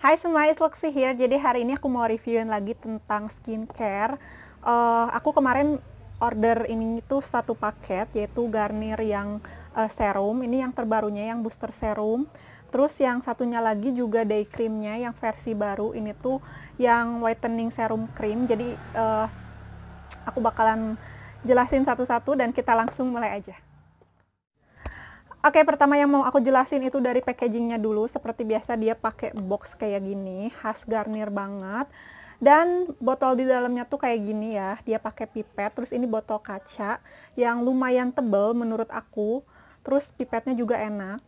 Hai semua, it's Luxy here. Jadi hari ini aku mau reviewin lagi tentang skincare. Uh, aku kemarin order ini itu satu paket yaitu Garnier yang uh, serum. Ini yang terbarunya yang booster serum. Terus yang satunya lagi juga day creamnya yang versi baru ini tuh yang whitening serum cream. Jadi uh, aku bakalan jelasin satu-satu dan kita langsung mulai aja. Oke, okay, pertama yang mau aku jelasin itu dari packagingnya dulu. Seperti biasa dia pakai box kayak gini, khas Garnier banget. Dan botol di dalamnya tuh kayak gini ya, dia pakai pipet. Terus ini botol kaca yang lumayan tebel menurut aku. Terus pipetnya juga enak.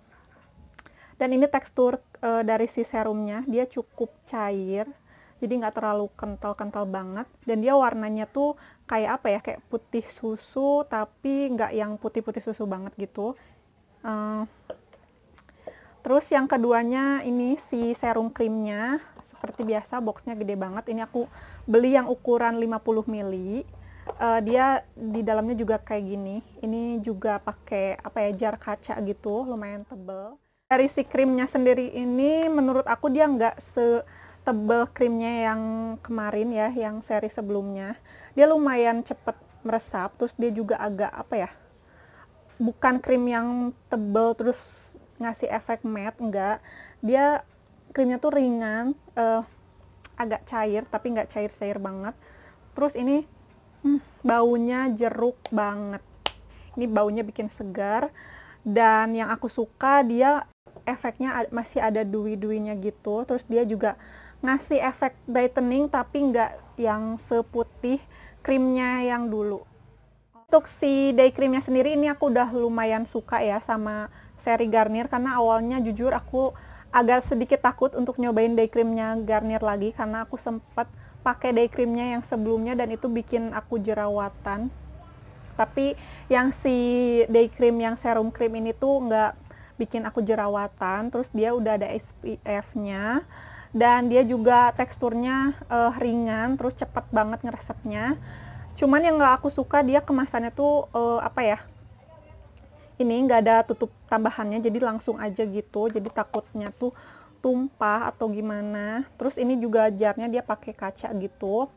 Dan ini tekstur e, dari si serumnya, dia cukup cair. Jadi nggak terlalu kental-kental banget. Dan dia warnanya tuh kayak apa ya, kayak putih susu tapi nggak yang putih-putih susu banget gitu Eh, terus yang keduanya ini si serum krimnya. Seperti biasa boxnya gede banget. Ini aku beli yang ukuran 50 ml. Uh, dia di dalamnya juga kayak gini. Ini juga pakai apa ya jar kaca gitu, lumayan tebel. Dari si krimnya sendiri ini menurut aku dia nggak se tebel krimnya yang kemarin ya, yang seri sebelumnya. Dia lumayan cepet meresap, terus dia juga agak apa ya, bukan krim yang tebel terus ngasih efek matte enggak dia krimnya tuh ringan uh, agak cair tapi nggak cair-cair banget terus ini hmm, baunya jeruk banget ini baunya bikin segar dan yang aku suka dia efeknya masih ada dewi duinya gitu terus dia juga ngasih efek brightening tapi nggak yang seputih krimnya yang dulu untuk si day creamnya sendiri ini aku udah lumayan suka ya sama seri Garnier karena awalnya jujur aku agak sedikit takut untuk nyobain day creamnya Garnier lagi karena aku sempat pakai day creamnya yang sebelumnya dan itu bikin aku jerawatan tapi yang si day cream yang serum cream ini tuh nggak bikin aku jerawatan terus dia udah ada SPF-nya dan dia juga teksturnya uh, ringan terus cepet banget ngeresepnya cuman yang nggak aku suka dia kemasannya tuh uh, apa ya ini nggak ada tutup tambahannya jadi langsung aja gitu jadi takutnya tuh tumpah atau gimana terus ini juga jarnya dia pakai kaca gitu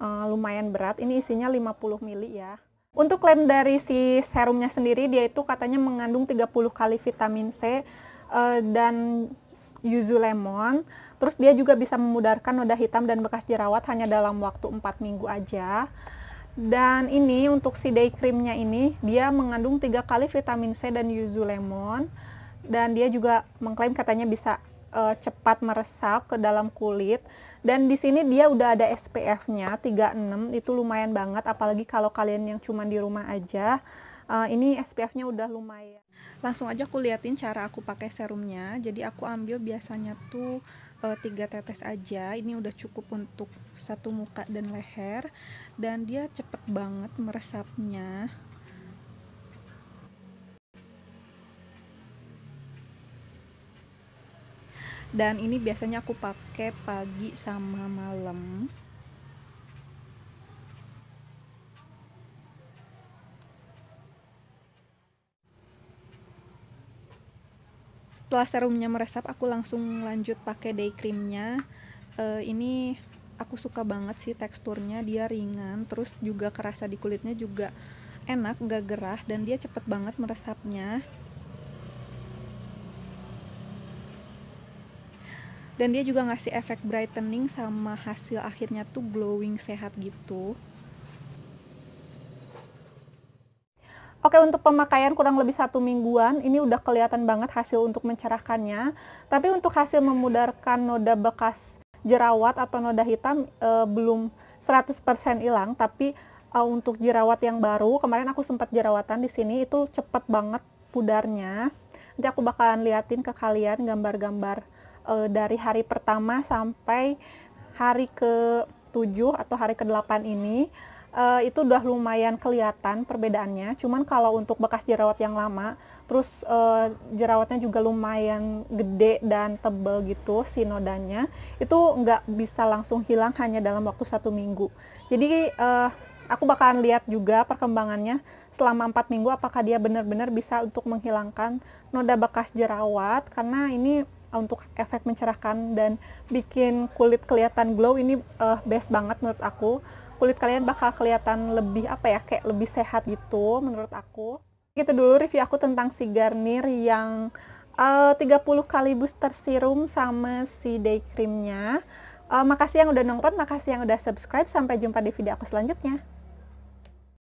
uh, lumayan berat ini isinya 50 mili ya untuk klaim dari si serumnya sendiri, dia itu katanya mengandung 30 kali vitamin C uh, dan yuzu lemon. Terus dia juga bisa memudarkan noda hitam dan bekas jerawat hanya dalam waktu 4 minggu aja. Dan ini untuk si day creamnya ini dia mengandung tiga kali vitamin C dan yuzu lemon dan dia juga mengklaim katanya bisa uh, cepat meresap ke dalam kulit dan di sini dia udah ada SPF-nya 36 itu lumayan banget apalagi kalau kalian yang cuma di rumah aja uh, ini SPF-nya udah lumayan. Langsung aja aku liatin cara aku pakai serumnya. Jadi aku ambil biasanya tuh eh, tiga 3 tetes aja. Ini udah cukup untuk satu muka dan leher dan dia cepet banget meresapnya. Dan ini biasanya aku pakai pagi sama malam. setelah serumnya meresap aku langsung lanjut pakai day creamnya uh, ini aku suka banget sih teksturnya dia ringan terus juga kerasa di kulitnya juga enak gak gerah dan dia cepet banget meresapnya dan dia juga ngasih efek brightening sama hasil akhirnya tuh glowing sehat gitu Oke untuk pemakaian kurang lebih satu mingguan ini udah kelihatan banget hasil untuk mencerahkannya. Tapi untuk hasil memudarkan noda bekas jerawat atau noda hitam e, belum 100% hilang. Tapi e, untuk jerawat yang baru kemarin aku sempat jerawatan di sini itu cepet banget pudarnya. Nanti aku bakalan liatin ke kalian gambar-gambar e, dari hari pertama sampai hari ke 7 atau hari ke 8 ini uh, itu udah lumayan kelihatan perbedaannya. Cuman kalau untuk bekas jerawat yang lama, terus uh, jerawatnya juga lumayan gede dan tebel gitu si nodanya, itu nggak bisa langsung hilang hanya dalam waktu satu minggu. Jadi uh, aku bakalan lihat juga perkembangannya selama empat minggu apakah dia benar-benar bisa untuk menghilangkan noda bekas jerawat karena ini untuk efek mencerahkan dan bikin kulit kelihatan glow ini uh, best banget menurut aku kulit kalian bakal kelihatan lebih apa ya kayak lebih sehat gitu menurut aku gitu dulu review aku tentang si Garnier yang eh, uh, 30 kali booster serum sama si day creamnya uh, makasih yang udah nonton makasih yang udah subscribe sampai jumpa di video aku selanjutnya